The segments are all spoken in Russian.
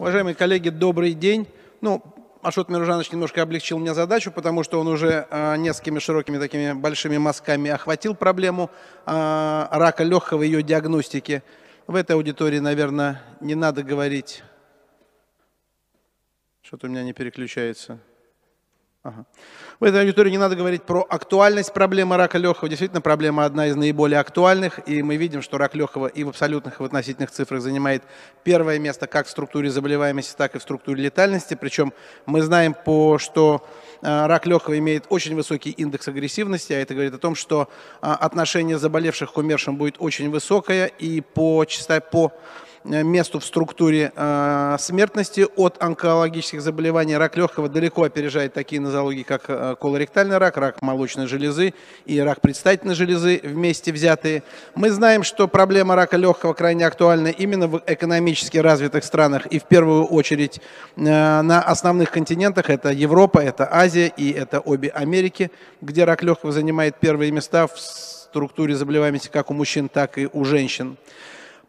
Уважаемые коллеги, добрый день. Ну, Ашот Миружанович немножко облегчил мне задачу, потому что он уже э, несколькими широкими такими большими мазками охватил проблему э, рака легкого и ее диагностики. В этой аудитории, наверное, не надо говорить. Что-то у меня не переключается. Ага. В этой аудитории не надо говорить про актуальность проблемы рака легкого. Действительно, проблема одна из наиболее актуальных, и мы видим, что рак легкого и в абсолютных, и в относительных цифрах занимает первое место как в структуре заболеваемости, так и в структуре летальности. Причем мы знаем, по, что э, рак легкого имеет очень высокий индекс агрессивности, а это говорит о том, что э, отношение заболевших к умершим будет очень высокое, и по, часто, по Э, месту в структуре э, смертности от онкологических заболеваний. Рак легкого далеко опережает такие нозологии, как э, колоректальный рак, рак молочной железы и рак предстательной железы вместе взятые. Мы знаем, что проблема рака легкого крайне актуальна именно в экономически развитых странах и в первую очередь на основных континентах. Это Европа, это Азия и это обе Америки, где рак легкого занимает первые места в структуре заболеваемости как у мужчин, так и у женщин.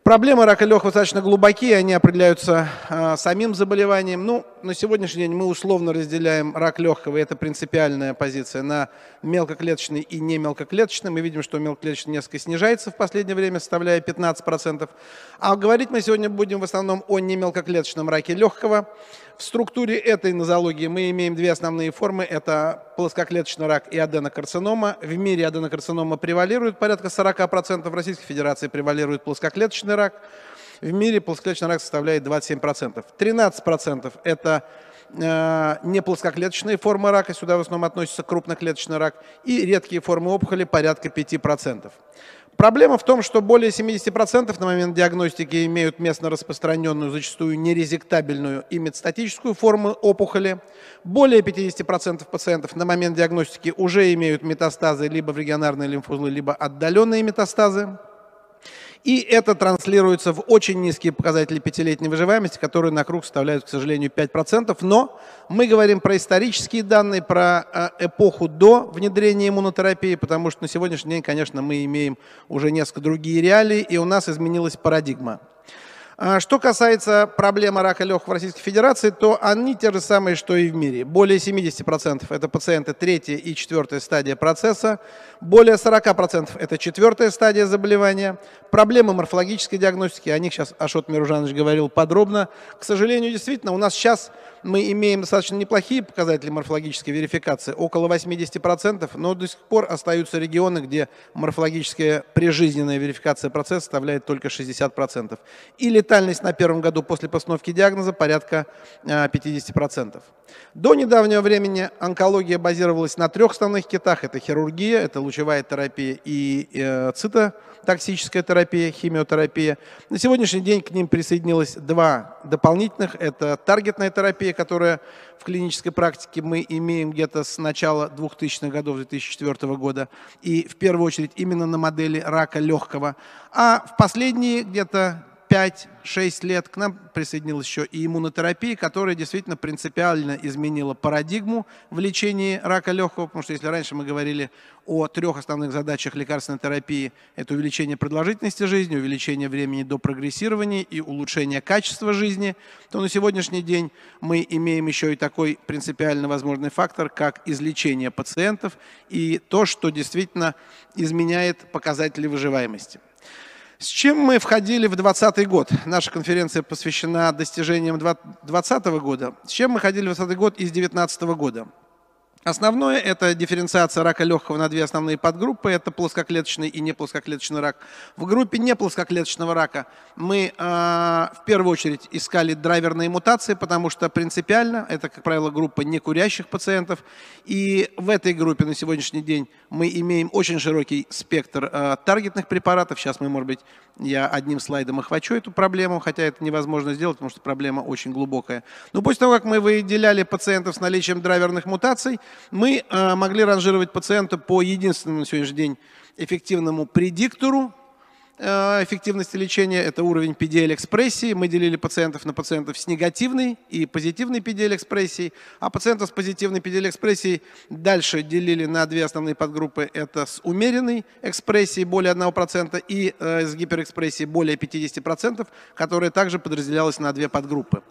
Проблемы рака легкого достаточно глубокие, они определяются э, самим заболеванием. Ну, на сегодняшний день мы условно разделяем рак легкого, и это принципиальная позиция, на мелкоклеточный и не мелкоклеточный. Мы видим, что мелкоклеточный несколько снижается в последнее время, составляя 15%. А говорить мы сегодня будем в основном о немелкоклеточном раке легкого. В структуре этой нозологии мы имеем две основные формы. Это плоскоклеточный рак и аденокарцинома. В мире аденокарцинома превалирует порядка 40%, в Российской Федерации превалирует плоскоклеточный рак. В мире плоскоклеточный рак составляет 27%. 13% это э, не плоскоклеточные формы рака, сюда в основном относится крупноклеточный рак, и редкие формы опухоли порядка 5%. Проблема в том, что более 70% на момент диагностики имеют местно распространенную, зачастую нерезектабельную и метастатическую форму опухоли. Более 50% пациентов на момент диагностики уже имеют метастазы либо в регионарные лимфузлы, либо отдаленные метастазы. И это транслируется в очень низкие показатели пятилетней выживаемости, которые на круг составляют, к сожалению, 5%. Но мы говорим про исторические данные, про э, эпоху до внедрения иммунотерапии, потому что на сегодняшний день, конечно, мы имеем уже несколько другие реалии, и у нас изменилась парадигма. А что касается проблемы рака легкого в Российской Федерации, то они те же самые, что и в мире. Более 70% это пациенты третьей и четвертой стадии процесса, более 40% это четвертая стадия заболевания. Проблемы морфологической диагностики, о них сейчас Ашот Миружанович говорил подробно. К сожалению, действительно, у нас сейчас мы имеем достаточно неплохие показатели морфологической верификации, около 80%, но до сих пор остаются регионы, где морфологическая прижизненная верификация процесса составляет только 60%. Или Летальность на первом году после постановки диагноза порядка 50%. Э, До недавнего времени онкология базировалась на трех основных китах. Это хирургия, это лучевая терапия и э, цитотоксическая терапия, химиотерапия. На сегодняшний день к ним присоединилось два дополнительных. Это таргетная терапия, которая в клинической практике мы имеем где-то с начала 2000-х годов, 2004 года. И в первую очередь именно на модели рака легкого. А в последние где-то 5-6 лет к нам присоединилась еще и иммунотерапия, которая действительно принципиально изменила парадигму в лечении рака легкого, потому что если раньше мы говорили о трех основных задачах лекарственной терапии, это увеличение продолжительности жизни, увеличение времени до прогрессирования и улучшение качества жизни, то на сегодняшний день мы имеем еще и такой принципиально возможный фактор, как излечение пациентов и то, что действительно изменяет показатели выживаемости. С чем мы входили в 2020 год? Наша конференция посвящена достижениям 2020 года. С чем мы ходили в 2020 год из 2019 года? Основное – это дифференциация рака легкого на две основные подгруппы. Это плоскоклеточный и неплоскоклеточный рак. В группе неплоскоклеточного рака мы э, в первую очередь искали драйверные мутации, потому что принципиально это, как правило, группа некурящих пациентов. И в этой группе на сегодняшний день мы имеем очень широкий спектр э, таргетных препаратов. Сейчас мы, может быть, я одним слайдом охвачу эту проблему, хотя это невозможно сделать, потому что проблема очень глубокая. Но после того, как мы выделяли пациентов с наличием драйверных мутаций – мы а, могли ранжировать пациента по единственному на сегодняшний день эффективному предиктору э, эффективности лечения. Это уровень PDL-экспрессии. Мы делили пациентов на пациентов с негативной и позитивной PDL-экспрессией. А пациентов с позитивной PDL-экспрессией дальше делили на две основные подгруппы. Это с умеренной экспрессией более 1% и э, с гиперэкспрессией более 50%, которая также подразделялась на две подгруппы.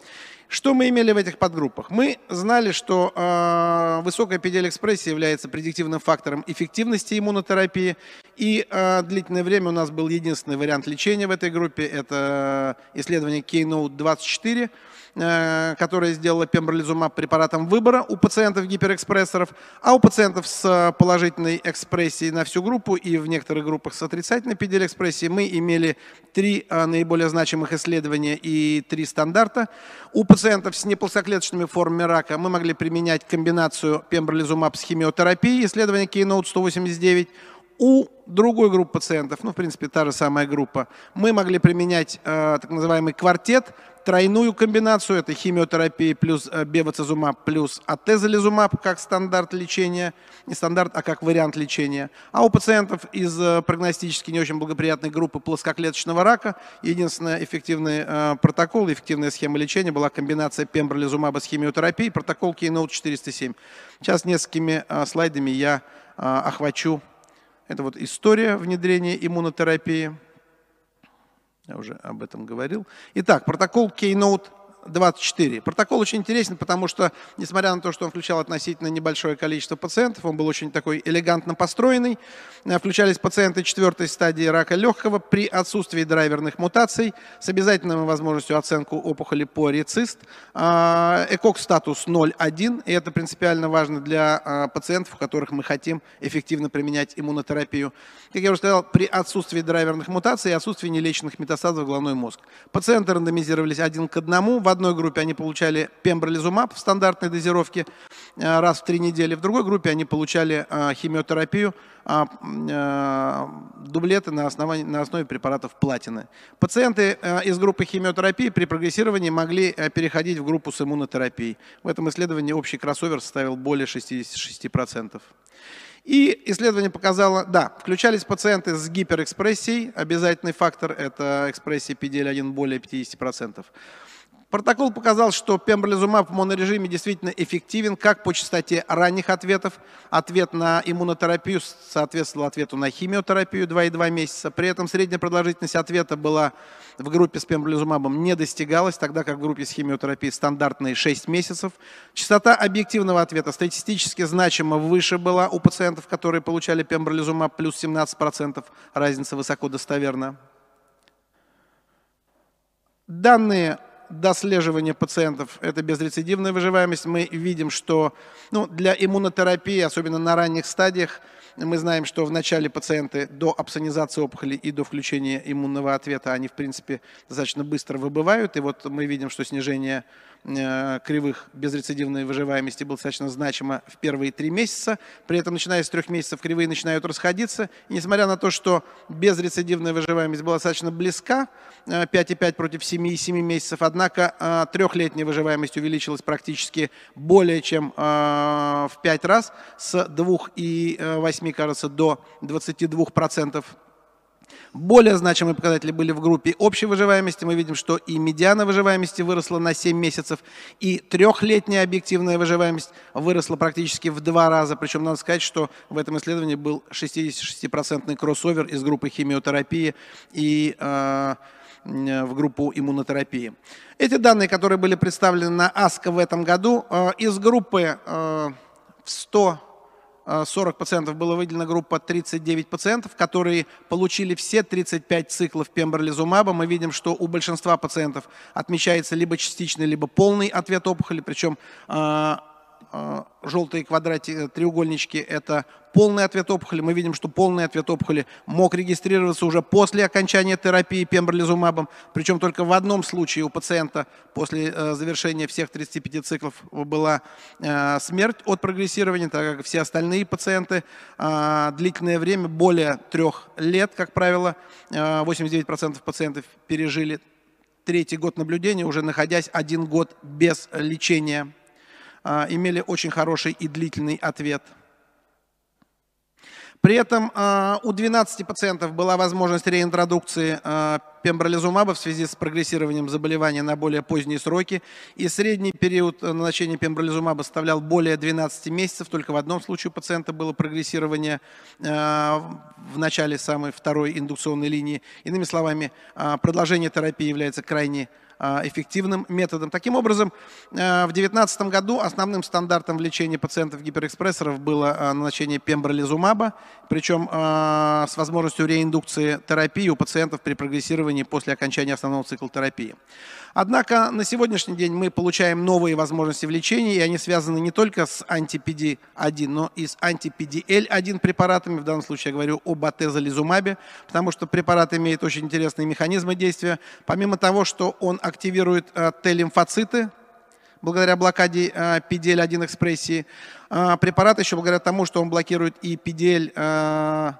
Что мы имели в этих подгруппах? Мы знали, что э, высокая педиэкспрессия является предиктивным фактором эффективности иммунотерапии, и э, длительное время у нас был единственный вариант лечения в этой группе, это а, исследование Keynote 24, Э, которая сделала пембролизумаб препаратом выбора у пациентов гиперэкспрессоров, а у пациентов с э, положительной экспрессией на всю группу и в некоторых группах с отрицательной педель-экспрессией мы имели три э, наиболее значимых исследования и три стандарта. У пациентов с неплоскоклеточными формами рака мы могли применять комбинацию пембролизумаб с химиотерапией, исследование Keynote 189, у другой группы пациентов, ну, в принципе, та же самая группа, мы могли применять э, так называемый квартет, тройную комбинацию, это химиотерапия плюс э, плюс атезолизумаб как стандарт лечения, не стандарт, а как вариант лечения. А у пациентов из э, прогностически не очень благоприятной группы плоскоклеточного рака единственный эффективный э, протокол, эффективная схема лечения была комбинация пембролизумаба с химиотерапией, протокол Keynote 407. Сейчас несколькими э, слайдами я э, охвачу это вот история внедрения иммунотерапии. Я уже об этом говорил. Итак, протокол Keynote 24. Протокол очень интересен, потому что, несмотря на то, что он включал относительно небольшое количество пациентов, он был очень такой элегантно построенный. Э, включались пациенты четвертой стадии рака легкого при отсутствии драйверных мутаций с обязательной возможностью оценку опухоли по рецист. А, ЭКОК статус 0,1, и это принципиально важно для а, пациентов, у которых мы хотим эффективно применять иммунотерапию. Как я уже сказал, при отсутствии драйверных мутаций и отсутствии нелеченных метастазов в головной мозг. Пациенты рандомизировались один к одному в одной группе они получали пембролизумаб в стандартной дозировке э, раз в три недели, в другой группе они получали э, химиотерапию, а, э, дублеты на, основании, на основе препаратов платины. Пациенты из группы химиотерапии при прогрессировании могли переходить в группу с иммунотерапией. В этом исследовании общий кроссовер составил более 66%. И исследование показало, да, включались пациенты с гиперэкспрессией, обязательный фактор – это экспрессия PDL-1 более 50%. Протокол показал, что пембролизумаб в монорежиме действительно эффективен как по частоте ранних ответов. Ответ на иммунотерапию соответствовал ответу на химиотерапию 2,2 месяца. При этом средняя продолжительность ответа была в группе с пембролизумабом не достигалась, тогда как в группе с химиотерапией стандартные 6 месяцев. Частота объективного ответа статистически значимо выше была у пациентов, которые получали пембролизумаб плюс 17%. Разница высоко достоверна. Данные дослеживания пациентов – это безрецидивная выживаемость. Мы видим, что ну, для иммунотерапии, особенно на ранних стадиях, мы знаем, что в начале пациенты до абсонизации опухоли и до включения иммунного ответа, они, в принципе, достаточно быстро выбывают. И вот мы видим, что снижение Э, кривых безрецидивной выживаемости было достаточно значимо в первые три месяца. При этом, начиная с трех месяцев, кривые начинают расходиться. И несмотря на то, что безрецидивная выживаемость была достаточно близка, 5,5 э, против 7 и 7 месяцев, однако э, трехлетняя выживаемость увеличилась практически более чем в 5 раз, с 2,8, кажется, до 22 процентов более значимые показатели были в группе общей выживаемости. Мы видим, что и медиана выживаемости выросла на 7 месяцев, и трехлетняя объективная выживаемость выросла практически в два раза. Причем надо сказать, что в этом исследовании был 66-процентный кроссовер из группы химиотерапии и а, в группу иммунотерапии. Эти данные, которые были представлены на АСКО в этом году, а, из группы а, в 100 40 э, пациентов была выделена группа 39 пациентов, которые получили все 35 циклов пембролизумаба. Мы видим, что у большинства пациентов отмечается либо частичный, либо полный ответ опухоли, причем э, Э, желтые квадратики, э, треугольнички – это полный ответ опухоли. Мы видим, что полный ответ опухоли мог регистрироваться уже после окончания терапии пембролизумабом, причем только в одном случае у пациента после э, завершения всех 35 циклов была смерть от прогрессирования, так как все остальные пациенты длительное время, более трех лет, как правило, 89% пациентов пережили третий год наблюдения, уже находясь один год без лечения а, имели очень хороший и длительный ответ. При этом а, у 12 пациентов была возможность реинтродукции а, пембролизумаба в связи с прогрессированием заболевания на более поздние сроки, и средний период назначения пембролизумаба составлял более 12 месяцев, только в одном случае у пациента было прогрессирование в начале самой второй индукционной линии. Иными словами, продолжение терапии является крайне важным а, эффективным методом. Таким образом, э, в 2019 году основным стандартом в лечении пациентов гиперэкспрессоров было э, назначение пембролизумаба, причем э, с возможностью реиндукции терапии у пациентов при прогрессировании после окончания основного цикла терапии. Однако на сегодняшний день мы получаем новые возможности в лечении, и они связаны не только с анти-PD1, но и с анти л 1 препаратами. В данном случае я говорю об атезолизумабе, потому что препарат имеет очень интересные механизмы действия. Помимо того, что он активирует э, Т-лимфоциты, благодаря блокаде PDL-1 э, экспрессии. Э, препарат еще благодаря тому, что он блокирует и PDL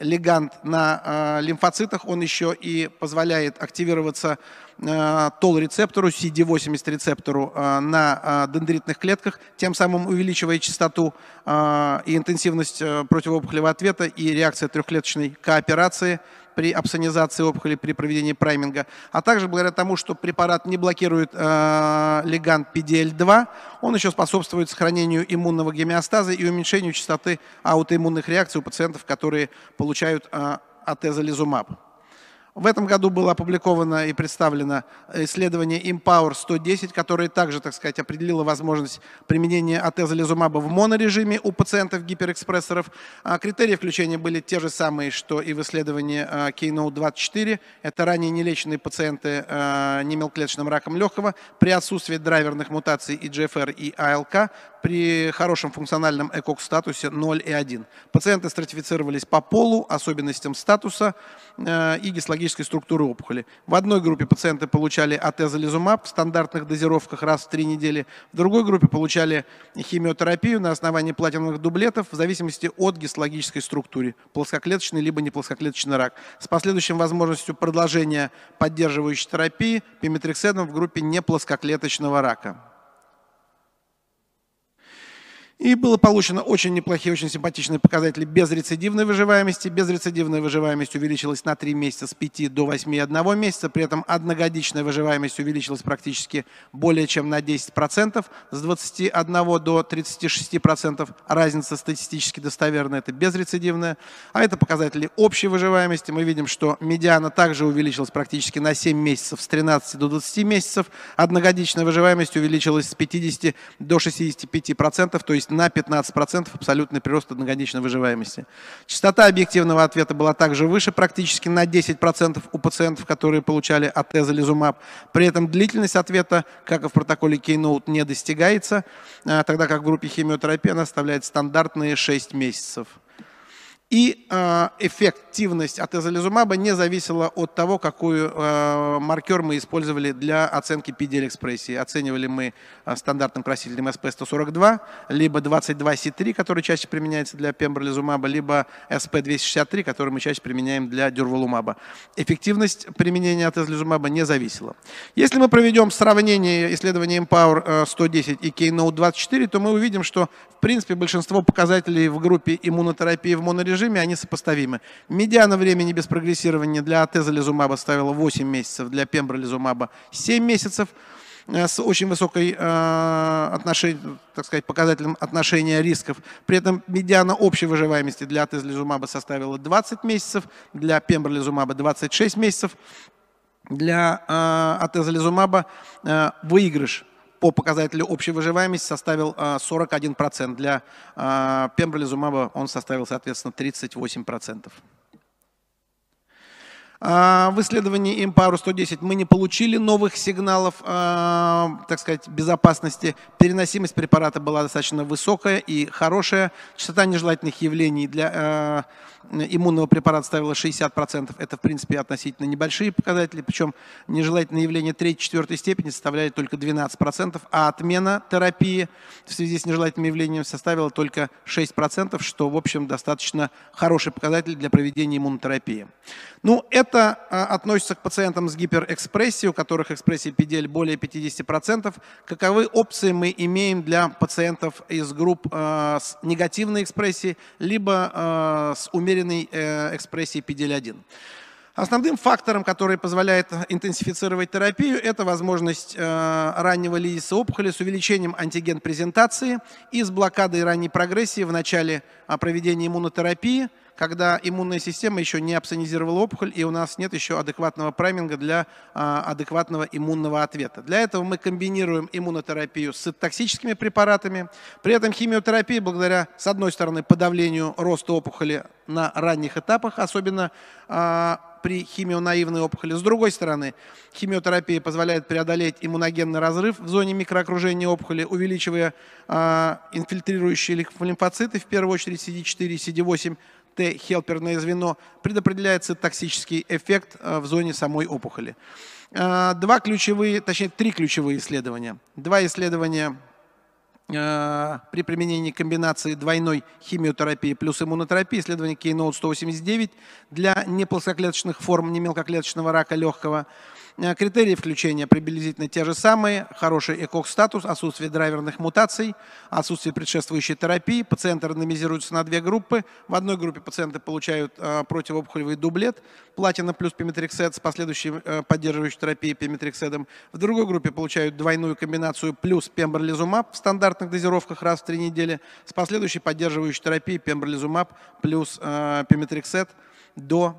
легант на э, лимфоцитах, он еще и позволяет активироваться э, тол-рецептору, CD80 рецептору э, на дендритных клетках, тем самым увеличивая частоту и интенсивность противоопухолевого ответа и реакция трехклеточной кооперации – при апсонизации опухоли, при проведении прайминга, а также благодаря тому, что препарат не блокирует э, легант PDL2, он еще способствует сохранению иммунного гемеостаза и уменьшению частоты аутоиммунных реакций у пациентов, которые получают э, атезолизумаб. В этом году было опубликовано и представлено исследование Empower 110, которое также, так сказать, определило возможность применения атезолизумаба в монорежиме у пациентов гиперэкспрессоров. А критерии включения были те же самые, что и в исследовании а, Keynote 24. Это ранее нелеченные пациенты а, немелклеточным раком легкого при отсутствии драйверных мутаций и GFR и ALK при хорошем функциональном ЭКОК статусе 0 и 1. Пациенты стратифицировались по полу, особенностям статуса э, и гистологической структуры опухоли. В одной группе пациенты получали атезолизумаб в стандартных дозировках раз в три недели, в другой группе получали химиотерапию на основании платиновых дублетов в зависимости от гистологической структуры, плоскоклеточный либо неплоскоклеточный рак, с последующим возможностью продолжения поддерживающей терапии пимитриксеном в группе неплоскоклеточного рака. И было получено очень неплохие, очень симпатичные показатели безрецидивной выживаемости. Безрецидивная выживаемость увеличилась на 3 месяца с 5 до и 8,1 месяца. При этом одногодичная выживаемость увеличилась практически более чем на 10%. С 21 до 36% разница статистически достоверна, Это безрецидивная. А это показатели общей выживаемости. Мы видим, что медиана также увеличилась практически на 7 месяцев с 13 до 20 месяцев. Одногодичная выживаемость увеличилась с 50 до 65%. То есть на 15% абсолютный прирост одногодичной выживаемости. Частота объективного ответа была также выше, практически на 10% у пациентов, которые получали отезолизумаб, При этом длительность ответа, как и в протоколе Keynote, не достигается, а, тогда как в группе химиотерапии она составляет стандартные 6 месяцев. И а, эффективность от изолизумаба не зависела от того, какой а, маркер мы использовали для оценки PDL-экспрессии. Оценивали мы а, стандартным красителем SP-142, либо 22C3, который чаще применяется для пембролизумаба, либо SP-263, который мы чаще применяем для дюрволумаба. Эффективность применения от изолизумаба не зависела. Если мы проведем сравнение исследования Empower 110 и Keynote 24, то мы увидим, что в принципе большинство показателей в группе иммунотерапии в монорежиме режиме, они сопоставимы. Медиана времени без прогрессирования для атезолизумаба ставила 8 месяцев, для пембролизумаба 7 месяцев э, с очень высокой э, отношением, так сказать, показателем отношения рисков. При этом медиана общей выживаемости для атезлизумаба составила 20 месяцев, для пембролизумаба 26 месяцев. Для э, атезолизумаба э, выигрыш по показателю общей выживаемости составил 41%. А, для а, пембролизумаба он составил, соответственно, 38%. А, в исследовании импару 110 мы не получили новых сигналов, так сказать, безопасности. Переносимость препарата была достаточно высокая и хорошая. Частота нежелательных явлений для иммунного препарата ставила 60%. Это, в принципе, относительно небольшие показатели. Причем нежелательное явление 3 четвертой степени составляли только 12%, а отмена терапии в связи с нежелательным явлением составила только 6%, что, в общем, достаточно хороший показатель для проведения иммунотерапии. Ну, это а, относится к пациентам с гиперэкспрессией, у которых экспрессия PDL более 50%. Каковы опции мы имеем для пациентов из групп а, с негативной экспрессией, либо а, с умеренной размеренной э, экспрессии PD-L1. Основным фактором, который позволяет интенсифицировать терапию, это возможность э, раннего лизиса опухоли с увеличением антиген-презентации и с блокадой ранней прогрессии в начале а, проведения иммунотерапии – когда иммунная система еще не абсонизировала опухоль, и у нас нет еще адекватного прайминга для а, адекватного иммунного ответа. Для этого мы комбинируем иммунотерапию с токсическими препаратами. При этом химиотерапия, благодаря, с одной стороны, подавлению роста опухоли на ранних этапах, особенно а, при химионаивной опухоли. С другой стороны, химиотерапия позволяет преодолеть иммуногенный разрыв в зоне микроокружения опухоли, увеличивая э, инфильтрирующие лимфоциты, в первую очередь CD4 и CD8, Т-хелперное звено, предопределяется токсический эффект э, в зоне самой опухоли. Э, два ключевые, точнее три ключевые исследования. Два исследования э, при применении комбинации двойной химиотерапии плюс иммунотерапии, исследование Keynote 189 для неплоскоклеточных форм немелкоклеточного рака легкого – Э, критерии включения приблизительно те же самые. Хороший ЭКОК-статус, отсутствие драйверных мутаций, отсутствие предшествующей терапии. Пациенты рандомизируются на две группы. В одной группе пациенты получают э, противоопухолевый дублет, платина плюс пиметриксет с последующей э, поддерживающей терапией пиметриксетом. В другой группе получают двойную комбинацию плюс пембролизумаб в стандартных дозировках раз в три недели с последующей поддерживающей терапией пембролизумаб плюс пиметриксет до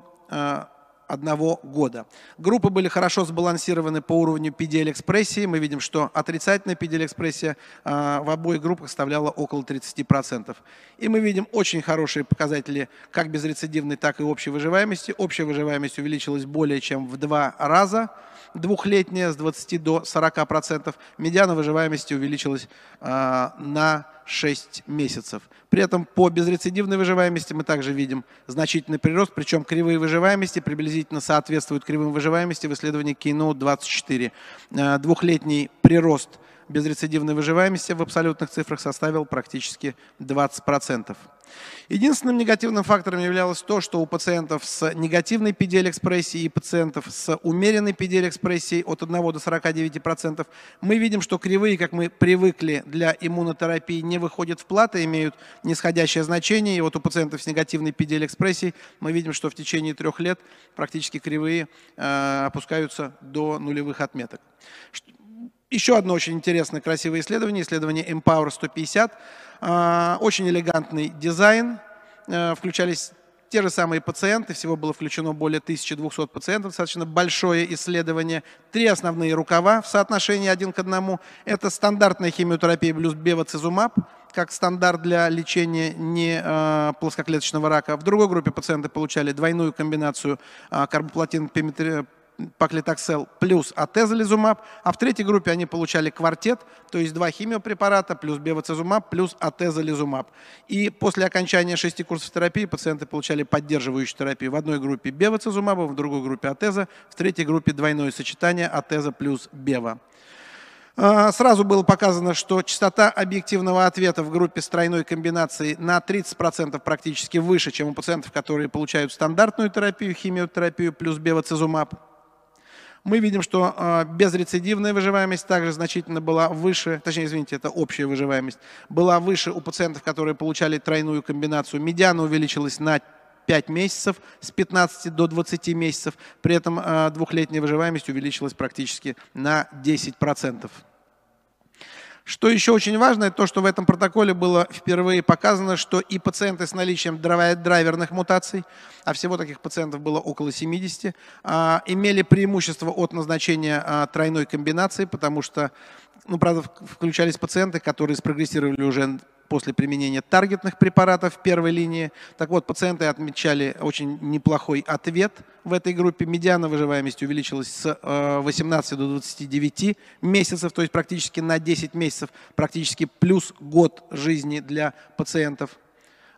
одного года. Группы были хорошо сбалансированы по уровню PDL-экспрессии. Мы видим, что отрицательная PDL-экспрессия а, в обоих группах составляла около 30%. И мы видим очень хорошие показатели как безрецидивной, так и общей выживаемости. Общая выживаемость увеличилась более чем в два раза, двухлетняя с 20 до 40%. Медиана выживаемости увеличилась а, на 6 месяцев. При этом по безрецидивной выживаемости мы также видим значительный прирост, причем кривые выживаемости приблизительно соответствуют кривым выживаемости в исследовании Keynote 24. Э, двухлетний прирост – безрецидивной выживаемости в абсолютных цифрах составил практически 20%. Единственным негативным фактором являлось то, что у пациентов с негативной PDL-экспрессией и пациентов с умеренной PDL-экспрессией от 1 до 49% мы видим, что кривые, как мы привыкли для иммунотерапии, не выходят в платы, имеют нисходящее значение. И вот у пациентов с негативной PDL-экспрессией мы видим, что в течение трех лет практически кривые э, опускаются до нулевых отметок. Еще одно очень интересное, красивое исследование, исследование Empower 150. А, очень элегантный дизайн. Э, включались те же самые пациенты, всего было включено более 1200 пациентов, достаточно большое исследование. Три основные рукава в соотношении один к одному. Это стандартная химиотерапия плюс бевацизумаб, как стандарт для лечения не э, плоскоклеточного рака. В другой группе пациенты получали двойную комбинацию э, карбоплатин пиметри, паклитоксел плюс атезолизумаб, а в третьей группе они получали квартет, то есть два химиопрепарата плюс бевоцизумаб плюс атезолизумаб. И после окончания шести курсов терапии пациенты получали поддерживающую терапию. В одной группе бевацизумаба, в другой группе атеза, в третьей группе двойное сочетание атеза плюс бева. Сразу было показано, что частота объективного ответа в группе с тройной комбинацией на 30% практически выше, чем у пациентов, которые получают стандартную терапию, химиотерапию плюс бевоцизумаб мы видим, что а, безрецидивная выживаемость также значительно была выше, точнее, извините, это общая выживаемость, была выше у пациентов, которые получали тройную комбинацию. Медиана увеличилась на 5 месяцев, с 15 до 20 месяцев. При этом а, двухлетняя выживаемость увеличилась практически на 10%. процентов. Что еще очень важно, это то, что в этом протоколе было впервые показано, что и пациенты с наличием драйверных мутаций, а всего таких пациентов было около 70, а, имели преимущество от назначения а, тройной комбинации, потому что, ну, правда, включались пациенты, которые спрогрессировали уже после применения таргетных препаратов в первой линии. Так вот, пациенты отмечали очень неплохой ответ в этой группе. Медиана выживаемости увеличилась с 18 э, до 29 месяцев, то есть практически на 10 месяцев, практически плюс год жизни для пациентов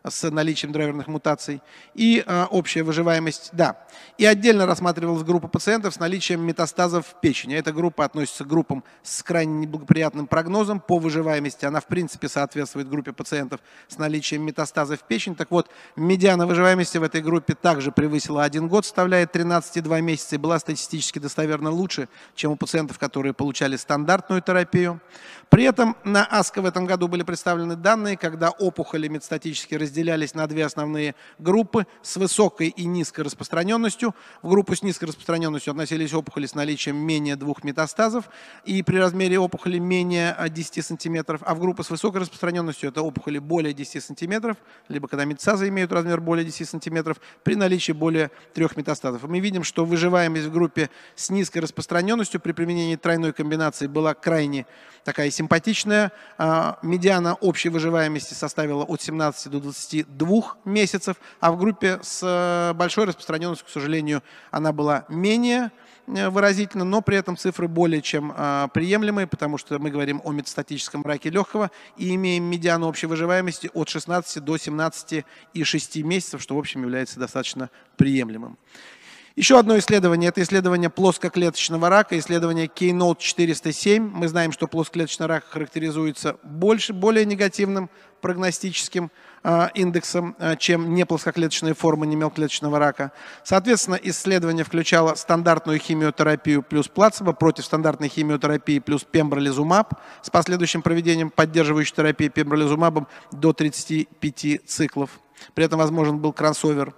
с наличием драйверных мутаций, и э, общая выживаемость, да. И отдельно рассматривалась группа пациентов с наличием метастазов в печени. Эта группа относится к группам с крайне неблагоприятным прогнозом по выживаемости. Она, в принципе, соответствует группе пациентов с наличием метастазов в печени. Так вот, медиана выживаемости в этой группе также превысила 1 год, составляет 13,2 месяца и была статистически достоверно лучше, чем у пациентов, которые получали стандартную терапию. При этом на АСКО в этом году были представлены данные, когда опухоли метастатически разделялись на две основные группы с высокой и низкой распространенностью. В группу с низкой распространенностью относились опухоли с наличием менее двух метастазов и при размере опухоли менее 10 а, сантиметров, а в группу с высокой распространенностью это опухоли более 10 сантиметров, либо когда метастазы имеют размер более 10 сантиметров при наличии более трех метастазов. мы видим, что выживаемость в группе с низкой распространенностью при применении тройной комбинации была крайне такая симпатичная. А, медиана общей выживаемости составила от 17 до 22 месяцев, а в группе с э, большой распространенностью, к сожалению, она была менее э, выразительно, но при этом цифры более чем э, приемлемые, потому что мы говорим о метастатическом раке легкого и имеем медиану общей выживаемости от 16 до 17 и 6 месяцев, что в общем является достаточно приемлемым. Еще одно исследование, это исследование плоскоклеточного рака, исследование Keynote 407. Мы знаем, что плоскоклеточный рак характеризуется больше, более негативным прогностическим э, индексом, э, чем неплоскоклеточные формы немелклеточного рака. Соответственно, исследование включало стандартную химиотерапию плюс плацебо против стандартной химиотерапии плюс пембролизумаб с последующим проведением поддерживающей терапии пембролизумабом до 35 циклов. При этом возможен был кроссовер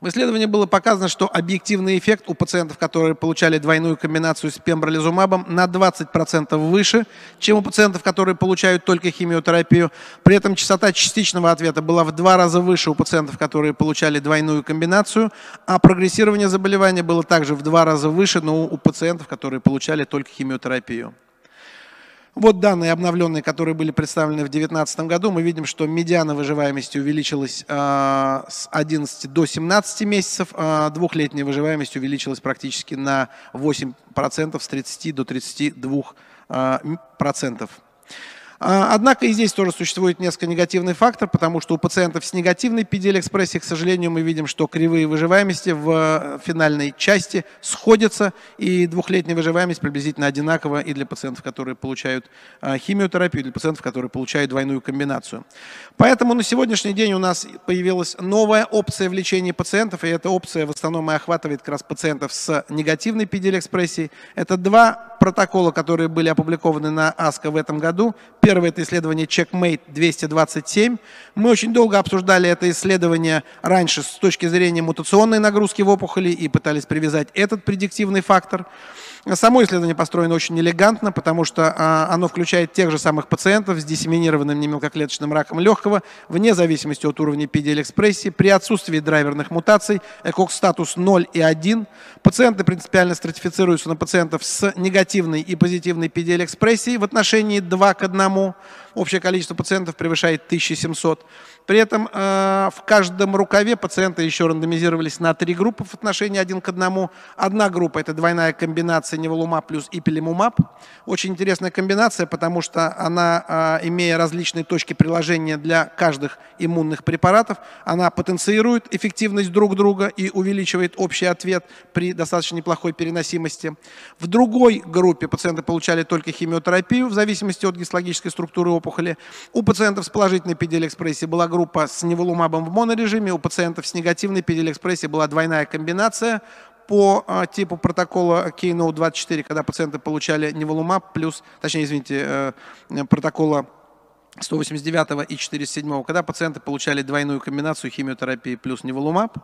в исследовании было показано, что объективный эффект у пациентов, которые получали двойную комбинацию с пембролизумабом, на 20% выше, чем у пациентов, которые получают только химиотерапию. При этом частота частичного ответа была в два раза выше у пациентов, которые получали двойную комбинацию, а прогрессирование заболевания было также в два раза выше, но у пациентов, которые получали только химиотерапию. Вот данные обновленные, которые были представлены в 2019 году, мы видим, что медиана выживаемости увеличилась э, с 11 до 17 месяцев, а двухлетняя выживаемость увеличилась практически на 8% с 30 до 32%. Э, а, процентов. А, однако и здесь тоже существует несколько негативный фактор, потому что у пациентов с негативной PDL-экспрессией, к сожалению, мы видим, что кривые выживаемости в э, финальной части сходятся, и двухлетняя выживаемость приблизительно одинакова и для пациентов, которые получают э, химиотерапию, и для пациентов, которые получают двойную комбинацию. Поэтому на сегодняшний день у нас появилась новая опция в лечении пациентов, и эта опция в основном и охватывает как раз пациентов с негативной PDL-экспрессией. Это два протокола, которые были опубликованы на АСКО в этом году. Первое – это исследование Checkmate 227. Мы очень долго обсуждали это исследование раньше с точки зрения мутационной нагрузки в опухоли и пытались привязать этот предиктивный фактор. Само исследование построено очень элегантно, потому что а, оно включает тех же самых пациентов с диссеминированным немелкоклеточным раком легкого, вне зависимости от уровня PDL-экспрессии, при отсутствии драйверных мутаций, экокс статус 0 и 1. Пациенты принципиально стратифицируются на пациентов с негативной и позитивной PDL-экспрессией в отношении 2 к 1 программу. Общее количество пациентов превышает 1700. При этом э, в каждом рукаве пациенты еще рандомизировались на три группы в отношении один к одному. Одна группа – это двойная комбинация неволумаб плюс ипилимумаб. Очень интересная комбинация, потому что она, э, имея различные точки приложения для каждых иммунных препаратов, она потенцирует эффективность друг друга и увеличивает общий ответ при достаточно неплохой переносимости. В другой группе пациенты получали только химиотерапию в зависимости от гистологической структуры опухоли. У пациентов с положительной педель была группа группа с неволумабом в монорежиме, у пациентов с негативной педилэкспрессией была двойная комбинация по а, типу протокола Keynote 24, когда пациенты получали неволумаб плюс, точнее, извините, э, протокола 189 и 47, когда пациенты получали двойную комбинацию химиотерапии плюс неволумаб.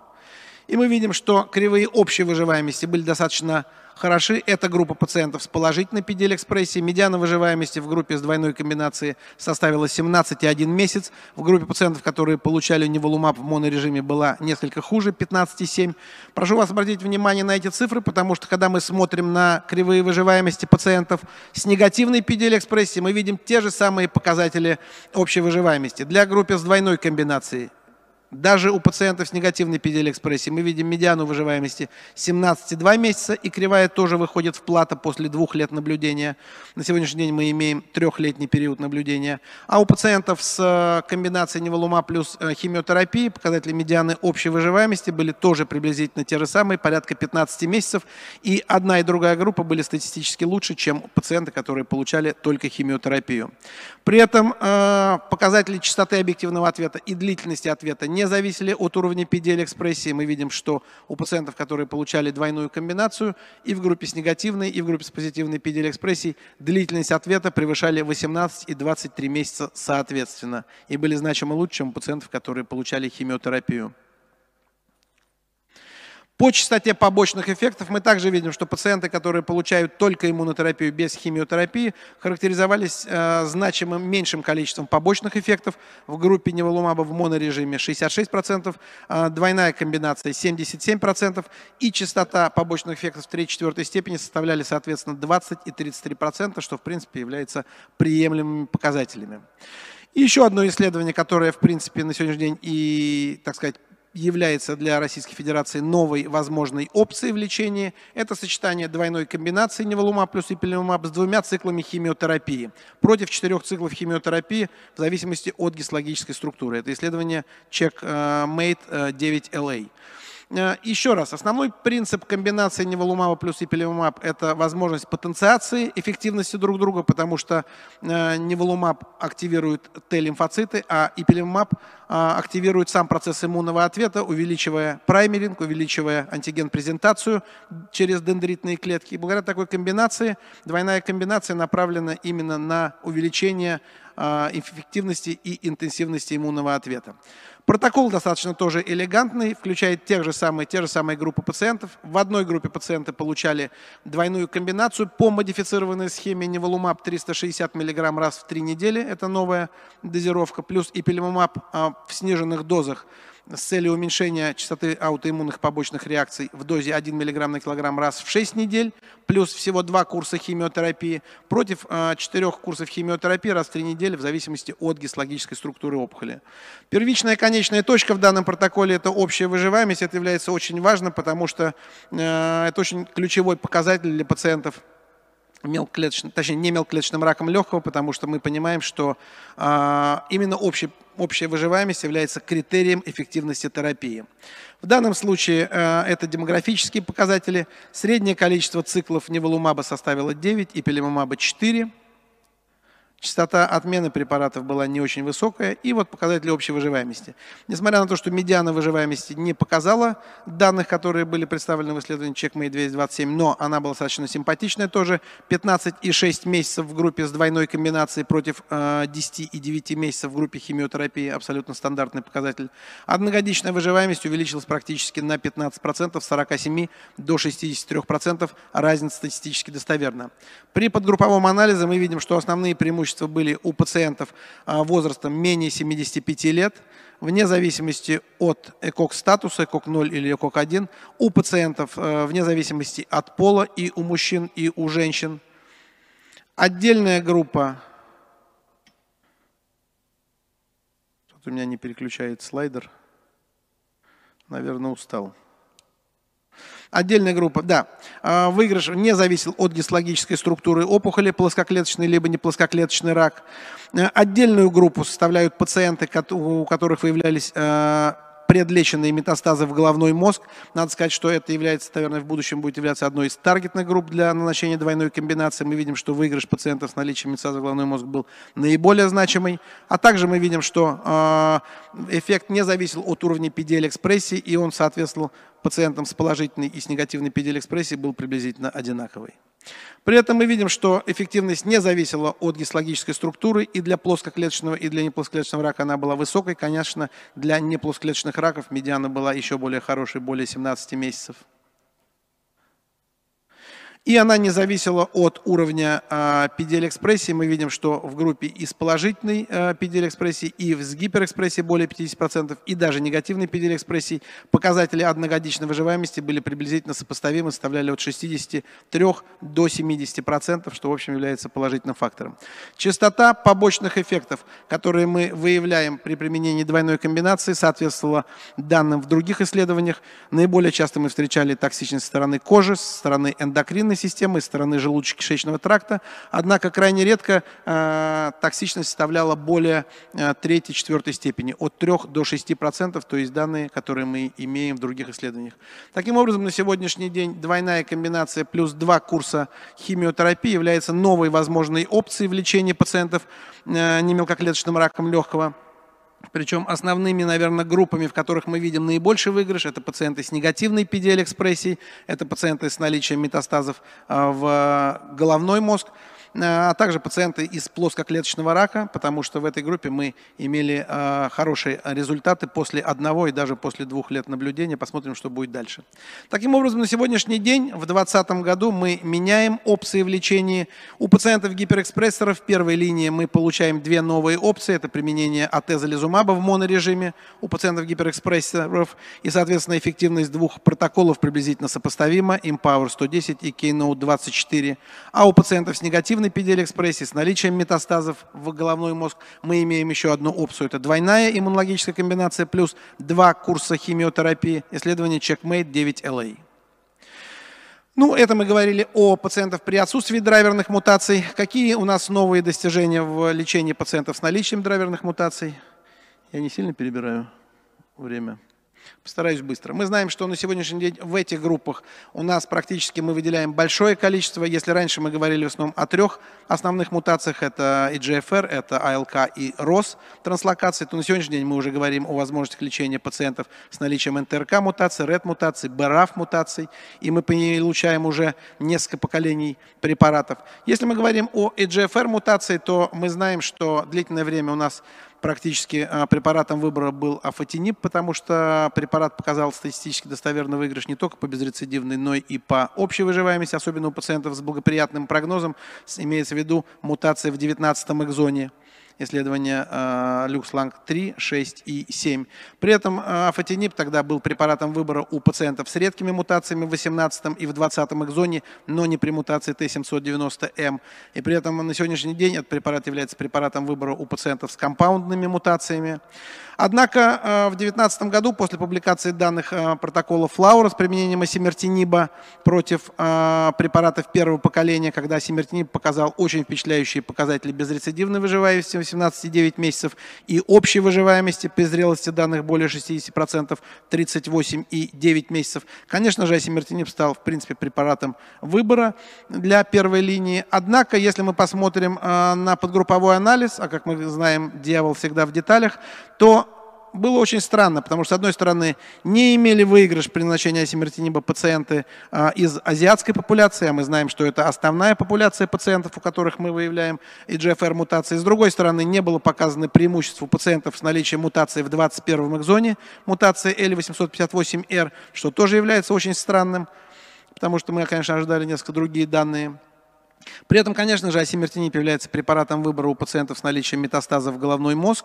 И мы видим, что кривые общей выживаемости были достаточно хороши. Эта группа пациентов с положительной PDL-экспрессией. Медиана выживаемости в группе с двойной комбинацией составила 17,1 месяц. В группе пациентов, которые получали неволумаб в монорежиме, была несколько хуже, 15,7. Прошу вас обратить внимание на эти цифры, потому что когда мы смотрим на кривые выживаемости пациентов с негативной PDL-экспрессией, мы видим те же самые показатели общей выживаемости. Для группы с двойной комбинацией даже у пациентов с негативной педиэль-экспрессией мы видим медиану выживаемости 17,2 месяца, и кривая тоже выходит в плата после двух лет наблюдения. На сегодняшний день мы имеем трехлетний период наблюдения. А у пациентов с э, комбинацией неволума плюс э, химиотерапии показатели медианы общей выживаемости были тоже приблизительно те же самые, порядка 15 месяцев. И одна и другая группа были статистически лучше, чем пациенты, которые получали только химиотерапию. При этом э, показатели частоты объективного ответа и длительности ответа не не зависели от уровня PDL-экспрессии. Мы видим, что у пациентов, которые получали двойную комбинацию, и в группе с негативной, и в группе с позитивной PDL-экспрессией длительность ответа превышали 18 и 23 месяца соответственно и были значимо лучше, чем у пациентов, которые получали химиотерапию. По частоте побочных эффектов мы также видим, что пациенты, которые получают только иммунотерапию без химиотерапии, характеризовались э, значимым меньшим количеством побочных эффектов в группе неволумаба в монорежиме 66%, э, двойная комбинация 77% и частота побочных эффектов 3-4 степени составляли, соответственно, 20 и 33%, что, в принципе, является приемлемыми показателями. И еще одно исследование, которое, в принципе, на сегодняшний день и, так сказать, является для Российской Федерации новой возможной опцией в лечении. Это сочетание двойной комбинации неволумаб плюс ипилимумаб с двумя циклами химиотерапии против четырех циклов химиотерапии в зависимости от гистологической структуры. Это исследование CheckMate 9LA. Э, еще раз, основной принцип комбинации неволумаба плюс ипилимумаб – это возможность потенциации эффективности друг друга, потому что неволумаб э, активирует Т-лимфоциты, а ипилимумаб э, активирует сам процесс иммунного ответа, увеличивая праймеринг, увеличивая антиген-презентацию через дендритные клетки. И благодаря такой комбинации, двойная комбинация направлена именно на увеличение а, эффективности и интенсивности иммунного ответа. Протокол достаточно тоже элегантный, включает те же самые, те же самые группы пациентов. В одной группе пациенты получали двойную комбинацию по модифицированной схеме неволумаб 360 мг раз в три недели, это новая дозировка, плюс ипилимумаб а, в сниженных дозах с целью уменьшения частоты аутоиммунных побочных реакций в дозе 1 мг на килограмм раз в 6 недель, плюс всего 2 курса химиотерапии, против 4 а, курсов химиотерапии раз в 3 недели в зависимости от гистологической структуры опухоли. Первичная конечная точка в данном протоколе – это общая выживаемость. Это является очень важно, потому что э, это очень ключевой показатель для пациентов – мелкоклеточным, точнее не мелкоклеточным раком легкого, потому что мы понимаем, что э, именно общий, общая выживаемость является критерием эффективности терапии. В данном случае э, это демографические показатели. Среднее количество циклов неволумаба составило 9, и пилимумаба 4. Частота отмены препаратов была не очень высокая, и вот показатели общей выживаемости. Несмотря на то, что медиана выживаемости не показала данных, которые были представлены в исследовании CheckMate 227, но она была достаточно симпатичная тоже, 15,6 месяцев в группе с двойной комбинацией против э, 10,9 месяцев в группе химиотерапии, абсолютно стандартный показатель. Одногодичная выживаемость увеличилась практически на 15%, с 47 до 63%, разница статистически достоверна. При подгрупповом анализе мы видим, что основные преимущества преимущества были у пациентов а, возрастом менее 75 лет, вне зависимости от ЭКОК-статуса, ЭКОК-0 или ЭКОК-1, у пациентов э, вне зависимости от пола и у мужчин, и у женщин. Отдельная группа Тут у меня не переключает слайдер. Наверное, устал. Отдельная группа, да. А, выигрыш не зависел от гистологической структуры опухоли, плоскоклеточный либо неплоскоклеточный рак. Э, отдельную группу составляют пациенты, у которых выявлялись э, предлеченные метастазы в головной мозг. Надо сказать, что это является, наверное, в будущем будет являться одной из таргетных групп для назначения двойной комбинации. Мы видим, что выигрыш пациентов с наличием метастаза в головной мозг был наиболее значимый. А также мы видим, что э, эффект не зависел от уровня PDL-экспрессии, и он соответствовал пациентам с положительной и с негативной педиль-экспрессией был приблизительно одинаковый. При этом мы видим, что эффективность не зависела от гистологической структуры, и для плоскоклеточного, и для неплоскоклеточного рака она была высокой. Конечно, для неплоскоклеточных раков медиана была еще более хорошей, более 17 месяцев. И она не зависела от уровня а, э, PDL-экспрессии. Мы видим, что в группе из положительной а, э, PDL-экспрессии и с гиперэкспрессией более 50%, и даже негативной PDL-экспрессии показатели одногодичной выживаемости были приблизительно сопоставимы, составляли от 63 до 70%, что, в общем, является положительным фактором. Частота побочных эффектов, которые мы выявляем при применении двойной комбинации, соответствовала данным в других исследованиях. Наиболее часто мы встречали токсичность со стороны кожи, со стороны эндокринной эндокринной системы, из стороны желудочно-кишечного тракта. Однако крайне редко э, токсичность составляла более э, четвертой 4 степени, от 3 до 6%, то есть данные, которые мы имеем в других исследованиях. Таким образом, на сегодняшний день двойная комбинация плюс два курса химиотерапии является новой возможной опцией в лечении пациентов э, немелкоклеточным раком легкого причем основными, наверное, группами, в которых мы видим наибольший выигрыш, это пациенты с негативной PDL-экспрессией, это пациенты с наличием метастазов а, в а, головной мозг, Э, а также пациенты из плоскоклеточного рака, потому что в этой группе мы имели э, хорошие результаты после одного и даже после двух лет наблюдения. Посмотрим, что будет дальше. Таким образом, на сегодняшний день, в 2020 году, мы меняем опции в лечении. У пациентов гиперэкспрессоров в первой линии мы получаем две новые опции. Это применение атезолизумаба в монорежиме у пациентов гиперэкспрессоров и, соответственно, эффективность двух протоколов приблизительно сопоставима, Empower 110 и Keynote 24. А у пациентов с негативным нервной педиэлекспрессии, с наличием метастазов в головной мозг, мы имеем еще одну опцию. Это двойная иммунологическая комбинация плюс два курса химиотерапии. Исследование Checkmate 9LA. Ну, это мы говорили о пациентах при отсутствии драйверных мутаций. Какие у нас новые достижения в лечении пациентов с наличием драйверных мутаций? Я не сильно перебираю время. Постараюсь быстро. Мы знаем, что на сегодняшний день в этих группах у нас практически мы выделяем большое количество. Если раньше мы говорили в основном о трех основных мутациях, это EGFR, это ALK а и ROS транслокации, то на сегодняшний день мы уже говорим о возможностях лечения пациентов с наличием НТРК мутаций, RED мутаций, BRAF мутаций, и мы получаем уже несколько поколений препаратов. Если мы говорим о EGFR мутации, то мы знаем, что длительное время у нас практически а, препаратом выбора был афатинип, потому что препарат показал статистически достоверный выигрыш не только по безрецидивной, но и по общей выживаемости, особенно у пациентов с благоприятным прогнозом, имеется в виду мутация в 19-м экзоне исследования э, 3 6 и 7. При этом а, афатиниб тогда был препаратом выбора у пациентов с редкими мутациями в 18 и в 20 экзоне, но не при мутации Т790М. И при этом на сегодняшний день этот препарат является препаратом выбора у пациентов с компаундными мутациями. Однако э, в 2019 году, после публикации данных э, протокола Флаура с применением асимертиниба против э, препаратов первого поколения, когда асимертиниб показал очень впечатляющие показатели безрецидивной выживаемости 18,9 месяцев и общей выживаемости при зрелости данных более 60%, 38,9 месяцев, конечно же, асимертиниб стал, в принципе, препаратом выбора для первой линии. Однако, если мы посмотрим на подгрупповой анализ, а как мы знаем, дьявол всегда в деталях, то было очень странно, потому что, с одной стороны, не имели выигрыш при назначении асимертиниба пациенты э, из азиатской популяции, а мы знаем, что это основная популяция пациентов, у которых мы выявляем EGFR мутации. С другой стороны, не было показано преимущество пациентов с наличием мутации в 21-м экзоне, мутации L858R, что тоже является очень странным, потому что мы, конечно, ожидали несколько другие данные. При этом, конечно же, асимертиниб является препаратом выбора у пациентов с наличием метастазов в головной мозг,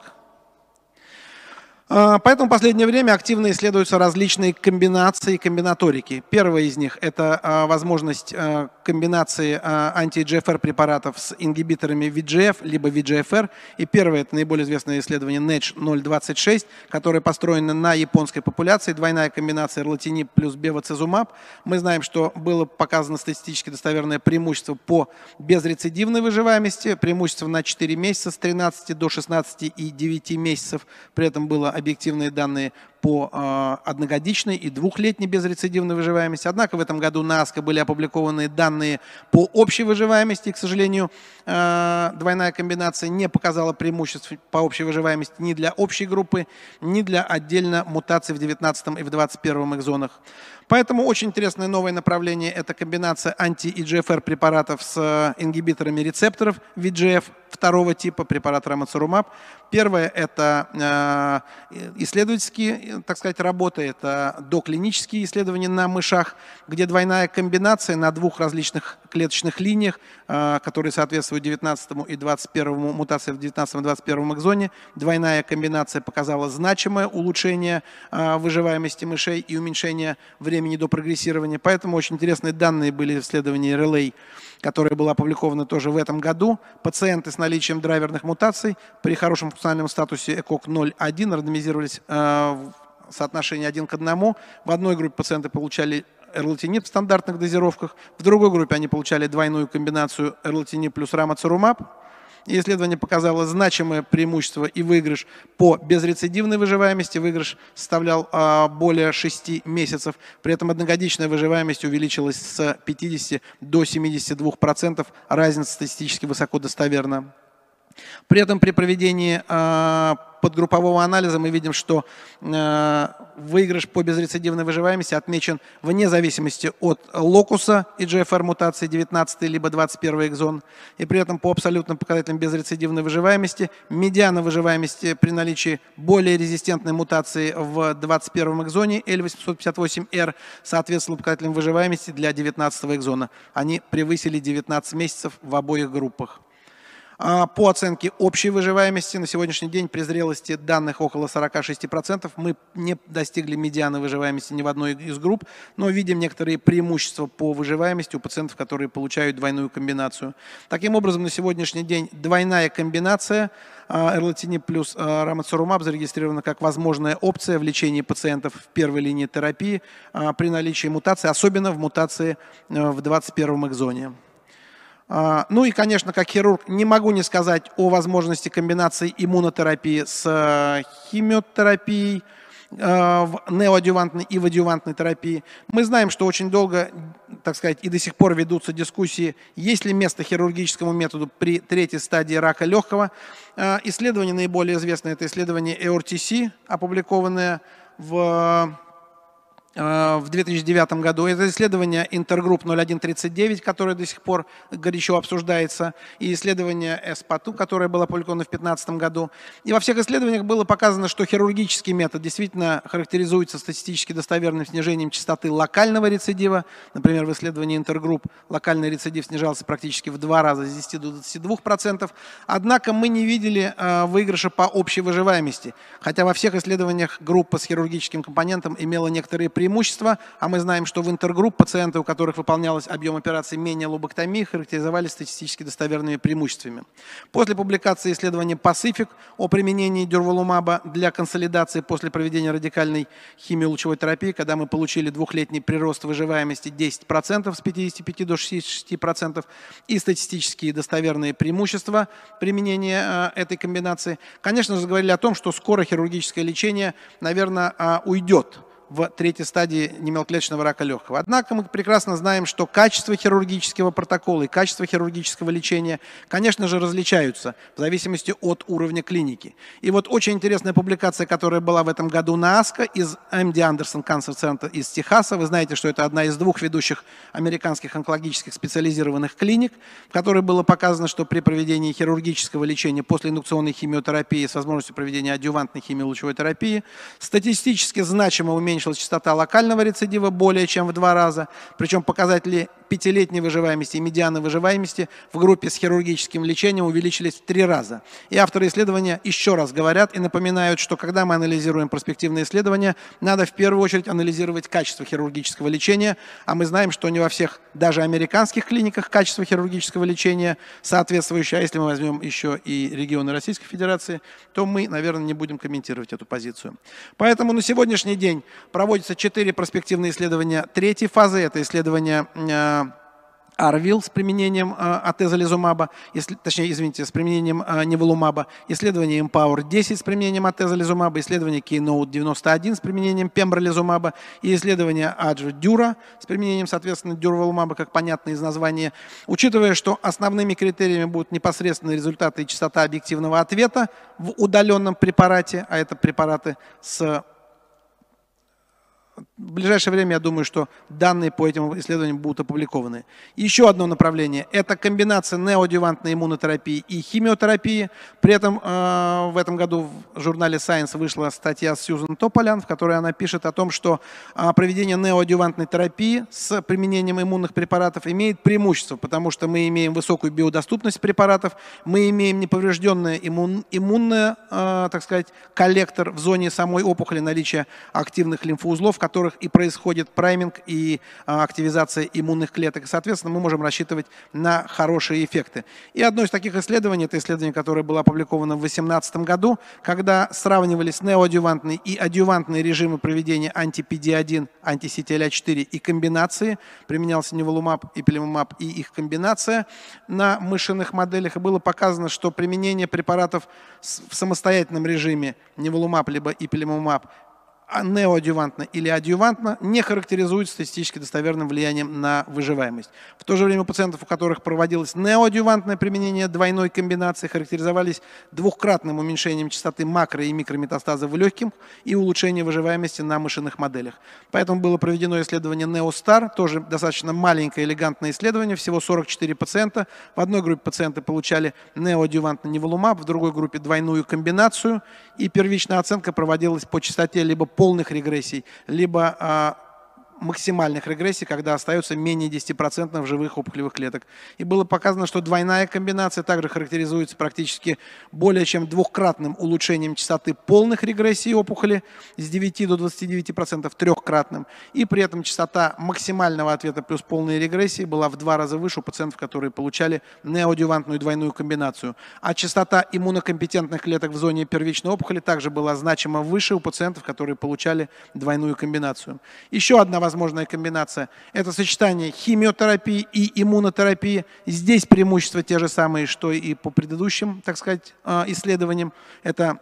а, поэтому в последнее время активно исследуются различные комбинации комбинаторики. Первая из них – это а, возможность а, комбинации анти-GFR препаратов с ингибиторами VGF, либо VGFR. И первое – это наиболее известное исследование NEDGE-026, которое построено на японской популяции. Двойная комбинация релатинип плюс бевоцезумаб. Мы знаем, что было показано статистически достоверное преимущество по безрецидивной выживаемости, преимущество на 4 месяца с 13 до 16 и 9 месяцев. При этом было объективные данные по а, одногодичной и двухлетней безрецидивной выживаемости. Однако в этом году на АСКО были опубликованы данные по общей выживаемости. И, к сожалению, а, двойная комбинация не показала преимуществ по общей выживаемости ни для общей группы, ни для отдельно мутаций в 19 и в 21 экзонах. Поэтому очень интересное новое направление – это комбинация анти-EGFR препаратов с э, ингибиторами рецепторов VGF второго типа, препарат рамацурумаб. Первое – это э, исследовательские так сказать, работы. Это а, доклинические исследования на мышах, где двойная комбинация на двух различных клеточных линиях, а, которые соответствуют 19 и 21 мутации в 19 и 21 экзоне. Двойная комбинация показала значимое улучшение а, выживаемости мышей и уменьшение времени до прогрессирования. Поэтому очень интересные данные были в исследовании Релей которая была опубликована тоже в этом году. Пациенты с наличием драйверных мутаций при хорошем функциональном статусе ЭКОК 0.1 рандомизировались э, в соотношении 1 к 1. В одной группе пациенты получали эрлатиниб в стандартных дозировках, в другой группе они получали двойную комбинацию эрлатиниб плюс рамацерумаб и исследование показало значимое преимущество и выигрыш по безрецидивной выживаемости. Выигрыш составлял а, более 6 месяцев. При этом одногодичная выживаемость увеличилась с 50 до 72%. Разница статистически высоко достоверна. При этом при проведении а, подгруппового анализа мы видим, что а, выигрыш по безрецидивной выживаемости отмечен вне зависимости от локуса и e GFR мутации 19 либо 21 экзон. И при этом по абсолютным показателям безрецидивной выживаемости медиана выживаемости при наличии более резистентной мутации в 21 экзоне L858R соответствовала показателям выживаемости для 19 экзона. Они превысили 19 месяцев в обоих группах. А, по оценке общей выживаемости на сегодняшний день при зрелости данных около 46% мы не достигли медианы выживаемости ни в одной из групп, но видим некоторые преимущества по выживаемости у пациентов, которые получают двойную комбинацию. Таким образом, на сегодняшний день двойная комбинация эрлатиниб плюс а, рамацурумаб зарегистрирована как возможная опция в лечении пациентов в первой линии терапии а, при наличии мутации, особенно в мутации в 21-м экзоне. А, ну и, конечно, как хирург не могу не сказать о возможности комбинации иммунотерапии с э, химиотерапией, э, в неоадювантной и в адювантной терапии. Мы знаем, что очень долго, так сказать, и до сих пор ведутся дискуссии, есть ли место хирургическому методу при третьей стадии рака легкого. Э, исследование наиболее известное – это исследование ERTC, опубликованное в Э, в 2009 году. Это исследование Интергрупп 0139, которое до сих пор горячо обсуждается, и исследование СПАТУ, которое было опубликовано в 2015 году. И во всех исследованиях было показано, что хирургический метод действительно характеризуется статистически достоверным снижением частоты локального рецидива. Например, в исследовании Интергрупп локальный рецидив снижался практически в два раза с 10 до 22%. процентов. Однако мы не видели э, выигрыша по общей выживаемости, хотя во всех исследованиях группа с хирургическим компонентом имела некоторые преимущества, а мы знаем, что в интергрупп пациенты, у которых выполнялось объем операции менее лобоктомии, характеризовались статистически достоверными преимуществами. После публикации исследования Pacific о применении дюрвалумаба для консолидации после проведения радикальной химиолучевой терапии, когда мы получили двухлетний прирост выживаемости 10% с 55 до 66% и статистические достоверные преимущества применения э, этой комбинации, конечно же, говорили о том, что скоро хирургическое лечение, наверное, э, уйдет в третьей стадии немелоклеточного рака легкого. Однако мы прекрасно знаем, что качество хирургического протокола и качество хирургического лечения, конечно же, различаются в зависимости от уровня клиники. И вот очень интересная публикация, которая была в этом году на АСКО из МД Андерсон Канцер Центра из Техаса. Вы знаете, что это одна из двух ведущих американских онкологических специализированных клиник, в которой было показано, что при проведении хирургического лечения после индукционной химиотерапии с возможностью проведения адювантной химиолучевой терапии статистически значимо уменьшилось уменьшилась частота локального рецидива более чем в два раза, причем показатели пятилетней выживаемости и медианы выживаемости в группе с хирургическим лечением увеличились в три раза. И авторы исследования еще раз говорят и напоминают, что когда мы анализируем перспективные исследования, надо в первую очередь анализировать качество хирургического лечения, а мы знаем, что не во всех, даже американских клиниках, качество хирургического лечения соответствующее, а если мы возьмем еще и регионы Российской Федерации, то мы, наверное, не будем комментировать эту позицию. Поэтому на сегодняшний день проводятся четыре перспективные исследования третьей фазы. Это исследование э, Арвил с применением э, атезолизумаба, точнее, извините, с применением э, неволумаба, исследование Empower 10 с применением атезолизумаба, исследование Keynote 91 с применением пембролизумаба и исследование Аджи Дюра с применением, соответственно, дюрволумаба, как понятно из названия. Учитывая, что основными критериями будут непосредственные результаты и частота объективного ответа в удаленном препарате, а это препараты с в ближайшее время, я думаю, что данные по этим исследованиям будут опубликованы. Еще одно направление – это комбинация неодювантной иммунотерапии и химиотерапии. При этом э, в этом году в журнале Science вышла статья Сьюзан Тополян, в которой она пишет о том, что э, проведение неоадювантной терапии с применением иммунных препаратов имеет преимущество, потому что мы имеем высокую биодоступность препаратов, мы имеем неповрежденный иммун, иммунный, э, так сказать, коллектор в зоне самой опухоли, наличие активных лимфоузлов, которые которых и происходит прайминг и а, активизация иммунных клеток. соответственно, мы можем рассчитывать на хорошие эффекты. И одно из таких исследований, это исследование, которое было опубликовано в 2018 году, когда сравнивались неоадювантные и адювантные режимы проведения анти-PD1, анти-CTLA4 и комбинации. Применялся неволумаб и пилимумаб и их комбинация на мышиных моделях. И было показано, что применение препаратов в самостоятельном режиме неволумаб либо ипилимумаб а неоадювантно или адювантно не характеризуется статистически достоверным влиянием на выживаемость. В то же время у пациентов, у которых проводилось неоадювантное применение двойной комбинации, характеризовались двухкратным уменьшением частоты макро- и микрометастаза в легких и улучшением выживаемости на мышиных моделях. Поэтому было проведено исследование NEOSTAR, тоже достаточно маленькое элегантное исследование, всего 44 пациента. В одной группе пациенты получали неоадювантный неволумаб, в другой группе двойную комбинацию, и первичная оценка проводилась по частоте либо полных регрессий, либо а, максимальных регрессий, когда остается менее 10% живых опухолевых клеток. И было показано, что двойная комбинация также характеризуется практически более чем двухкратным улучшением частоты полных регрессий опухоли с 9 до 29% трехкратным. И при этом частота максимального ответа плюс полные регрессии была в два раза выше у пациентов, которые получали неодювантную двойную комбинацию. А частота иммунокомпетентных клеток в зоне первичной опухоли также была значимо выше у пациентов, которые получали двойную комбинацию. Еще одна возможность возможная комбинация. Это сочетание химиотерапии и иммунотерапии. Здесь преимущества те же самые, что и по предыдущим, так сказать, а, исследованиям. Это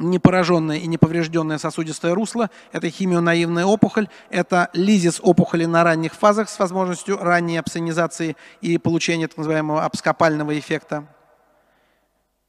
непораженное и неповрежденное сосудистое русло, это химионаивная опухоль, это лизис опухоли на ранних фазах с возможностью ранней абсценизации и получения так называемого абскопального эффекта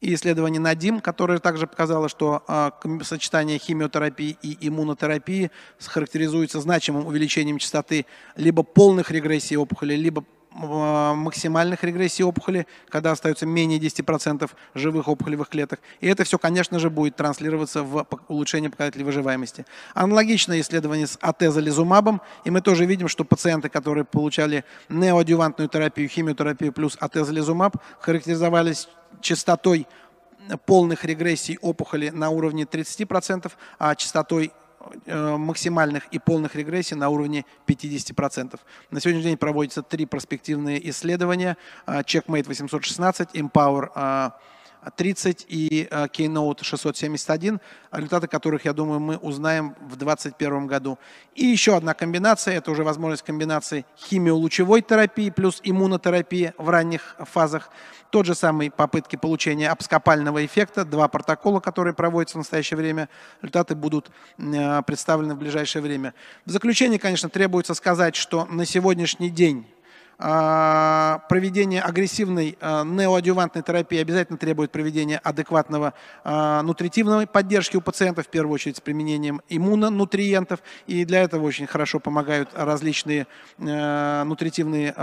и исследование Надим, которое также показало, что а, сочетание химиотерапии и иммунотерапии характеризуется значимым увеличением частоты либо полных регрессий опухоли, либо а, максимальных регрессий опухоли, когда остается менее 10% живых опухолевых клеток. И это все, конечно же, будет транслироваться в улучшение показателей выживаемости. Аналогичное исследование с атезолизумабом, и мы тоже видим, что пациенты, которые получали неоадювантную терапию, химиотерапию плюс атезолизумаб, характеризовались частотой полных регрессий опухоли на уровне 30%, а частотой Э, максимальных и полных регрессий на уровне 50%. На сегодняшний день проводятся три перспективные исследования. Э, Checkmate 816, Empower э, 30 и э, Keynote 671, результаты которых, я думаю, мы узнаем в 2021 году. И еще одна комбинация, это уже возможность комбинации химиолучевой терапии плюс иммунотерапии в ранних фазах. Тот же самый попытки получения обскопального эффекта, два протокола, которые проводятся в настоящее время, результаты будут э, представлены в ближайшее время. В заключение, конечно, требуется сказать, что на сегодняшний день а, проведение агрессивной а, неоадювантной терапии обязательно требует проведения адекватного а, нутритивной поддержки у пациентов, в первую очередь с применением иммунонутриентов. И для этого очень хорошо помогают различные э, нутритивные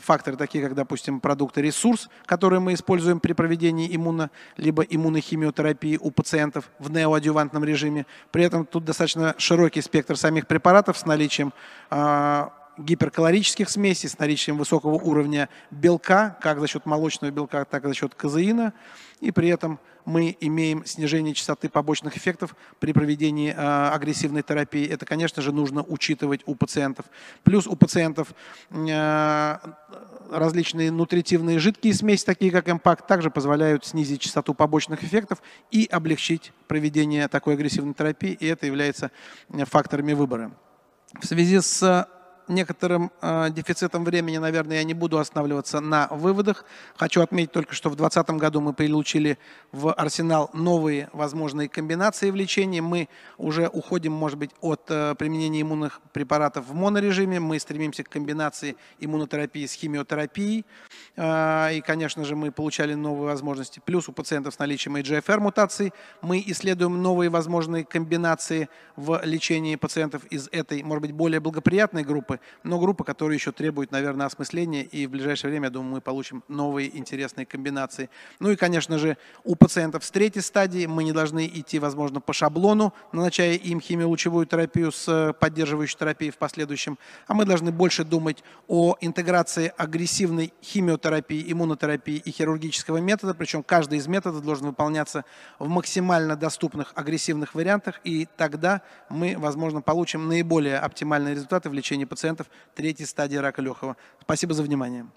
факторы, такие как, допустим, продукты ресурс, которые мы используем при проведении иммуно- либо иммунохимиотерапии у пациентов в неоадювантном режиме. При этом тут достаточно широкий спектр самих препаратов с наличием гиперкалорических смесей с наличием высокого уровня белка, как за счет молочного белка, так и за счет казеина. И при этом мы имеем снижение частоты побочных эффектов при проведении э, агрессивной терапии. Это, конечно же, нужно учитывать у пациентов. Плюс у пациентов э, различные нутритивные жидкие смеси, такие как импакт, также позволяют снизить частоту побочных эффектов и облегчить проведение такой агрессивной терапии. И это является факторами выбора. В связи с некоторым э, дефицитом времени, наверное, я не буду останавливаться на выводах. Хочу отметить только, что в 2020 году мы получили в арсенал новые возможные комбинации в лечении. Мы уже уходим, может быть, от э, применения иммунных препаратов в монорежиме. Мы стремимся к комбинации иммунотерапии с химиотерапией. Э, и, конечно же, мы получали новые возможности. Плюс у пациентов с наличием EGFR мутаций мы исследуем новые возможные комбинации в лечении пациентов из этой, может быть, более благоприятной группы, но группа, которая еще требует, наверное, осмысления, и в ближайшее время, я думаю, мы получим новые интересные комбинации. Ну и, конечно же, у пациентов с третьей стадии мы не должны идти, возможно, по шаблону, назначая им химиолучевую терапию с э, поддерживающей терапией в последующем, а мы должны больше думать о интеграции агрессивной химиотерапии, иммунотерапии и хирургического метода, причем каждый из методов должен выполняться в максимально доступных агрессивных вариантах, и тогда мы, возможно, получим наиболее оптимальные результаты в лечении пациента пациентов третьей стадии рака легкого. Спасибо за внимание.